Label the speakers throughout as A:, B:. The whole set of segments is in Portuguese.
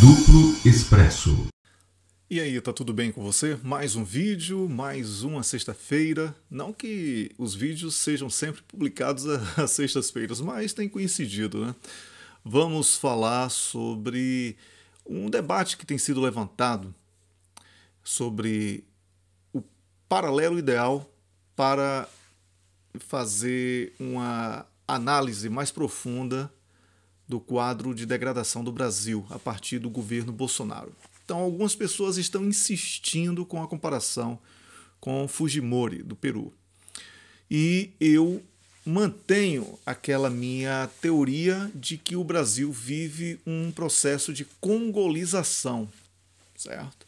A: Duplo Expresso. E aí, tá tudo bem com você? Mais um vídeo, mais uma sexta-feira. Não que os vídeos sejam sempre publicados às sextas-feiras, mas tem coincidido, né? Vamos falar sobre um debate que tem sido levantado sobre o paralelo ideal para fazer uma análise mais profunda do quadro de degradação do Brasil a partir do governo Bolsonaro. Então, algumas pessoas estão insistindo com a comparação com Fujimori, do Peru. E eu mantenho aquela minha teoria de que o Brasil vive um processo de congolização, certo?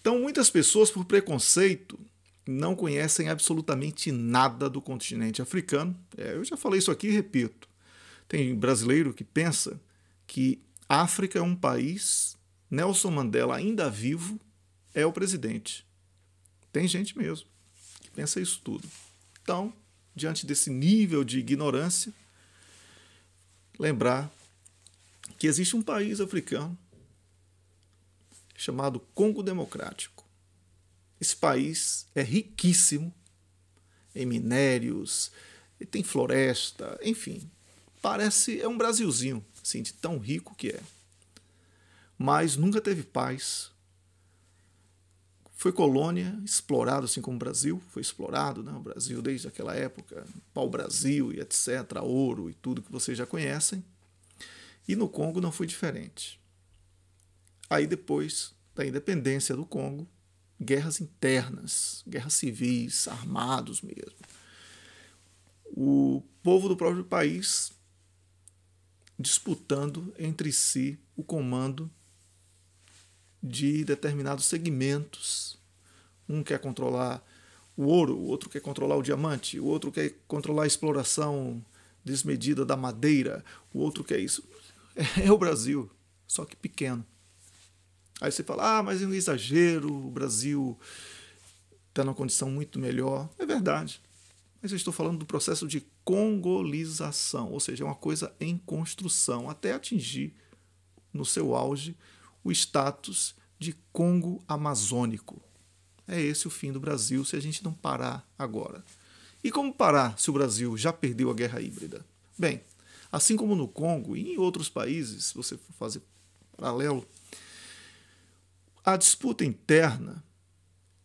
A: Então, muitas pessoas, por preconceito, não conhecem absolutamente nada do continente africano. É, eu já falei isso aqui e repito. Tem brasileiro que pensa que África é um país, Nelson Mandela, ainda vivo, é o presidente. Tem gente mesmo que pensa isso tudo. Então, diante desse nível de ignorância, lembrar que existe um país africano chamado Congo Democrático. Esse país é riquíssimo em minérios, tem floresta, enfim, parece é um Brasilzinho, assim, de tão rico que é. Mas nunca teve paz. Foi colônia, explorado assim como o Brasil, foi explorado, né, o Brasil desde aquela época, pau-brasil e etc, ouro e tudo que vocês já conhecem. E no Congo não foi diferente. Aí depois da independência do Congo, guerras internas, guerras civis, armados mesmo. O povo do próprio país disputando entre si o comando de determinados segmentos. Um quer controlar o ouro, o outro quer controlar o diamante, o outro quer controlar a exploração desmedida da madeira, o outro quer isso. É o Brasil, só que pequeno. Aí você fala, ah, mas é um exagero, o Brasil está numa condição muito melhor. É verdade. Mas eu estou falando do processo de congolização, ou seja, é uma coisa em construção, até atingir, no seu auge, o status de Congo amazônico. É esse o fim do Brasil se a gente não parar agora. E como parar se o Brasil já perdeu a guerra híbrida? Bem, assim como no Congo e em outros países, se você for fazer paralelo, a disputa interna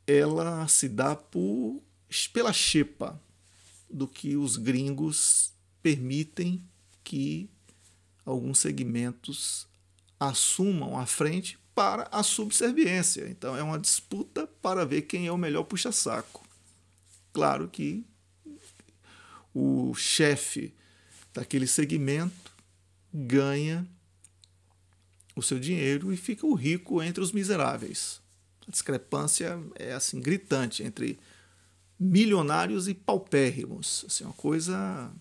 A: ela se dá por, pela xepa, do que os gringos permitem que alguns segmentos assumam à frente para a subserviência. Então é uma disputa para ver quem é o melhor puxa-saco. Claro que o chefe daquele segmento ganha o seu dinheiro e fica o rico entre os miseráveis. A discrepância é assim gritante entre milionários e paupérrimos. Assim, uma coisa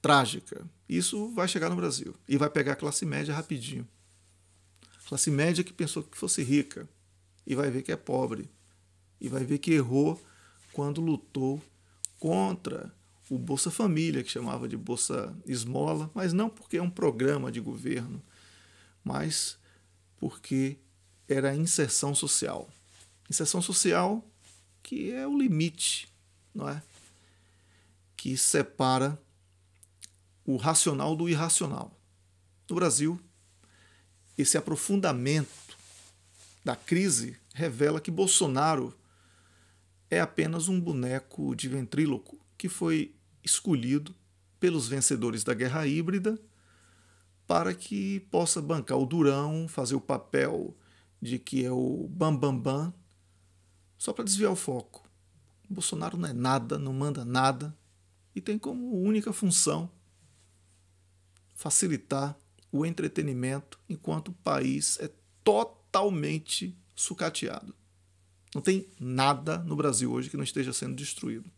A: trágica. Isso vai chegar no Brasil e vai pegar a classe média rapidinho. classe média que pensou que fosse rica e vai ver que é pobre e vai ver que errou quando lutou contra o Bolsa Família, que chamava de Bolsa Esmola, mas não porque é um programa de governo, mas porque era inserção social. Inserção social que é o limite, não é? Que separa o racional do irracional. No Brasil, esse aprofundamento da crise revela que Bolsonaro é apenas um boneco de ventríloco que foi escolhido pelos vencedores da guerra híbrida para que possa bancar o Durão, fazer o papel de que é o bambambam bam, bam só para desviar o foco. O Bolsonaro não é nada, não manda nada e tem como única função facilitar o entretenimento enquanto o país é totalmente sucateado. Não tem nada no Brasil hoje que não esteja sendo destruído.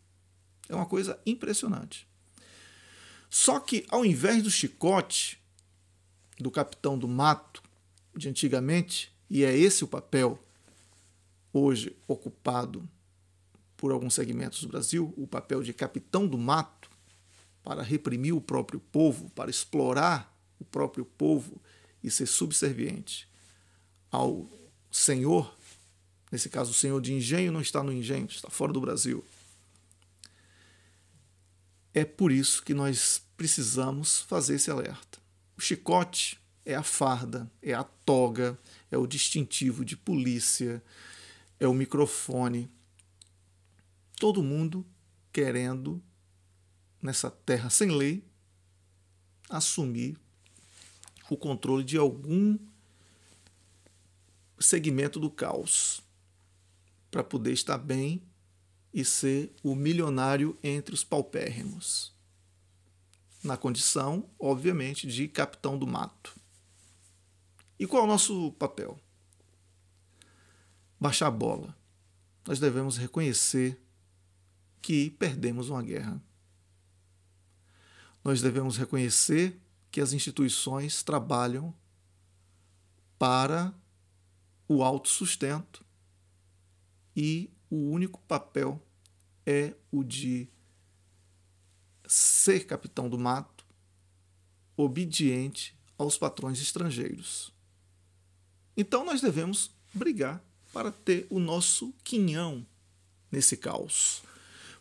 A: É uma coisa impressionante. Só que ao invés do chicote do capitão do mato de antigamente, e é esse o papel hoje ocupado por alguns segmentos do Brasil, o papel de capitão do mato para reprimir o próprio povo, para explorar o próprio povo e ser subserviente ao senhor, nesse caso o senhor de engenho não está no engenho, está fora do Brasil. É por isso que nós precisamos fazer esse alerta. O chicote é a farda, é a toga, é o distintivo de polícia, é o microfone. Todo mundo querendo, nessa terra sem lei, assumir o controle de algum segmento do caos para poder estar bem e ser o milionário entre os paupérrimos. Na condição, obviamente, de capitão do mato. E qual é o nosso papel? baixar a bola. Nós devemos reconhecer que perdemos uma guerra. Nós devemos reconhecer que as instituições trabalham para o autossustento e o único papel é o de ser capitão do mato, obediente aos patrões estrangeiros. Então nós devemos brigar para ter o nosso quinhão nesse caos.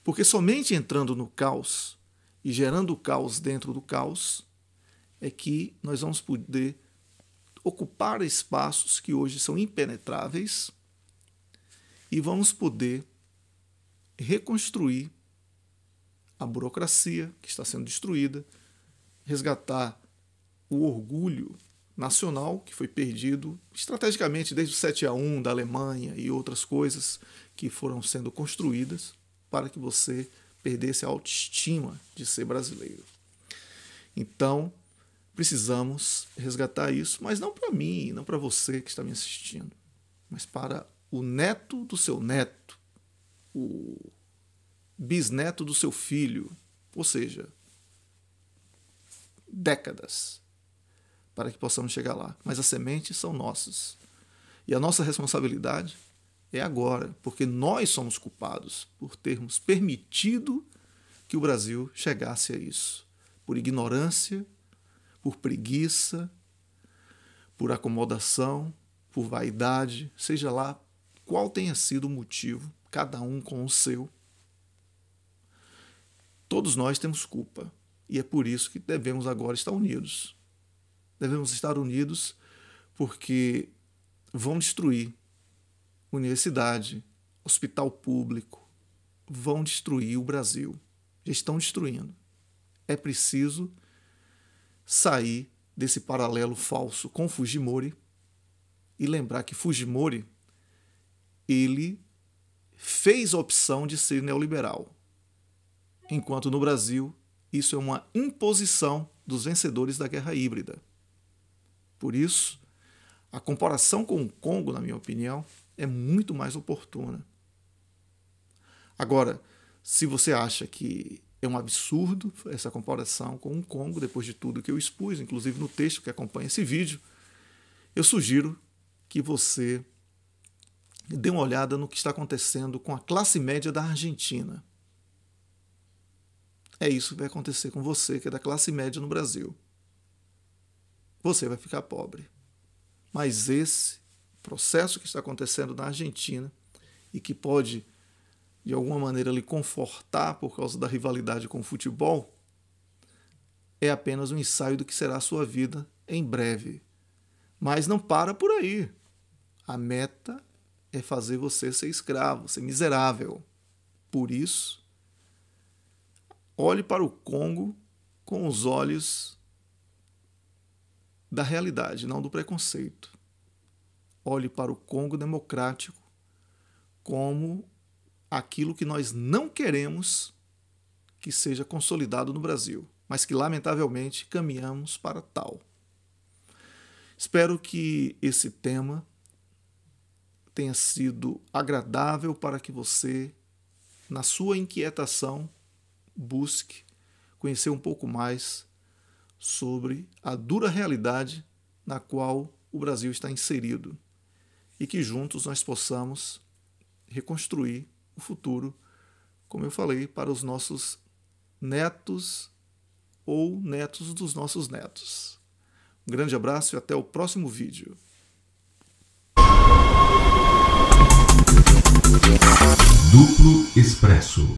A: Porque somente entrando no caos e gerando o caos dentro do caos é que nós vamos poder ocupar espaços que hoje são impenetráveis e vamos poder reconstruir a burocracia que está sendo destruída, resgatar o orgulho nacional que foi perdido estrategicamente desde o 7 a 1 da Alemanha e outras coisas que foram sendo construídas para que você perdesse a autoestima de ser brasileiro. Então, precisamos resgatar isso, mas não para mim, não para você que está me assistindo, mas para o neto do seu neto, o bisneto do seu filho, ou seja, décadas para que possamos chegar lá. Mas as sementes são nossas. E a nossa responsabilidade é agora, porque nós somos culpados por termos permitido que o Brasil chegasse a isso. Por ignorância, por preguiça, por acomodação, por vaidade, seja lá qual tenha sido o motivo, cada um com o seu. Todos nós temos culpa e é por isso que devemos agora estar unidos devemos estar unidos porque vão destruir universidade, hospital público, vão destruir o Brasil. Já estão destruindo. É preciso sair desse paralelo falso com Fujimori e lembrar que Fujimori ele fez a opção de ser neoliberal. Enquanto no Brasil, isso é uma imposição dos vencedores da guerra híbrida. Por isso, a comparação com o Congo, na minha opinião, é muito mais oportuna. Agora, se você acha que é um absurdo essa comparação com o Congo, depois de tudo que eu expus, inclusive no texto que acompanha esse vídeo, eu sugiro que você dê uma olhada no que está acontecendo com a classe média da Argentina. É isso que vai acontecer com você, que é da classe média no Brasil você vai ficar pobre. Mas esse processo que está acontecendo na Argentina e que pode, de alguma maneira, lhe confortar por causa da rivalidade com o futebol, é apenas um ensaio do que será a sua vida em breve. Mas não para por aí. A meta é fazer você ser escravo, ser miserável. Por isso, olhe para o Congo com os olhos da realidade, não do preconceito. Olhe para o Congo democrático como aquilo que nós não queremos que seja consolidado no Brasil, mas que lamentavelmente caminhamos para tal. Espero que esse tema tenha sido agradável para que você, na sua inquietação, busque conhecer um pouco mais sobre a dura realidade na qual o Brasil está inserido e que juntos nós possamos reconstruir o futuro, como eu falei, para os nossos netos ou netos dos nossos netos. Um grande abraço e até o próximo vídeo. Duplo Expresso